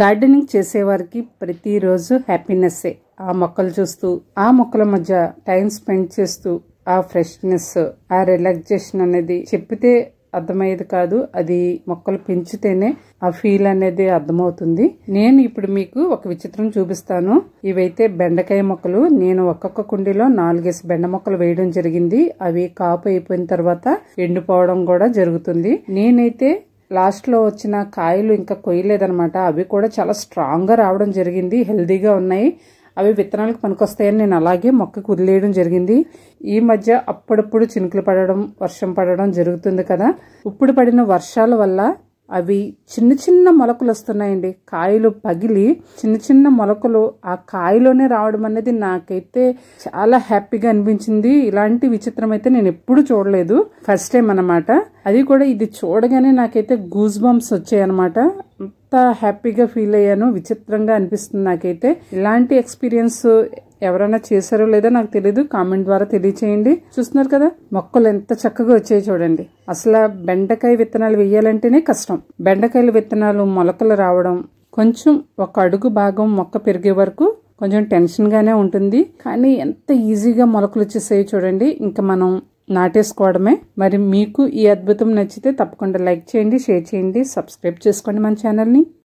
gardening చేసేవారికి ప్రతిరోజు హ్యాపీనెస్సే ఆ మొక్కలు చూస్తూ ఆ మొక్కల మధ్య టైం స్పెండ్ చేస్తూ ఆ ఫ్రెష్నెస్ ఆ రిలాక్సేషన్ అనేది చెప్పితే అర్థమయ్యేది కాదు అది మొక్కలు పెంచితేనే ఆ ఫీల్ అనేది అర్థమవుతుంది నేను ఇప్పుడు మీకు ఒక విచిత్రం చూపిస్తాను ఇవైతే బెండకాయ మొక్కలు నేను ఒక్కొక్క కుండీలో నాలుగేసి బెండ మొక్కలు వేయడం జరిగింది అవి కాపు అయిపోయిన తర్వాత ఎండిపోవడం కూడా జరుగుతుంది నేనైతే లాస్ట్లో వచ్చిన కాయలు ఇంకా కొయ్యలేదనమాట అవి కూడా చాలా స్ట్రాంగ్గా రావడం జరిగింది హెల్దీగా ఉన్నాయి అవి విత్తనాలకు పనికొస్తాయని నేను అలాగే మొక్కకు వదిలేయడం జరిగింది ఈ మధ్య అప్పుడప్పుడు చినుకులు పడడం వర్షం పడడం జరుగుతుంది కదా ఇప్పుడు పడిన వర్షాల వల్ల అవి చిన్న చిన్న మొలకలు వస్తున్నాయండి కాయలు పగిలి చిన్న చిన్న మొలకలు ఆ కాయలోనే రావడం అనేది నాకైతే చాలా హ్యాపీగా అనిపించింది ఇలాంటి విచిత్రం అయితే నేను ఎప్పుడు చూడలేదు ఫస్ట్ టైం అనమాట అది కూడా ఇది చూడగానే నాకైతే గూజ్ బంప్స్ వచ్చాయన్నమాట అంత హ్యాపీగా ఫీల్ అయ్యాను విచిత్రంగా అనిపిస్తుంది నాకైతే ఇలాంటి ఎక్స్పీరియన్స్ ఎవరైనా చేశారో లేదో నాకు తెలియదు కామెంట్ ద్వారా తెలియచేయండి చూస్తున్నారు కదా మొక్కలు ఎంత చక్కగా వచ్చాయి చూడండి అసలు బెండకాయ విత్తనాలు వేయాలంటేనే కష్టం బెండకాయల విత్తనాలు మొలకలు రావడం కొంచెం ఒక అడుగు భాగం మొక్క పెరిగే వరకు కొంచెం టెన్షన్గానే ఉంటుంది కానీ ఎంత ఈజీగా మొలకలు వచ్చేసాయి చూడండి ఇంకా మనం నాటేసుకోవడమే మరి మీకు ఈ అద్భుతం నచ్చితే తప్పకుండా లైక్ చేయండి షేర్ చేయండి సబ్స్క్రైబ్ చేసుకోండి మన ఛానల్ని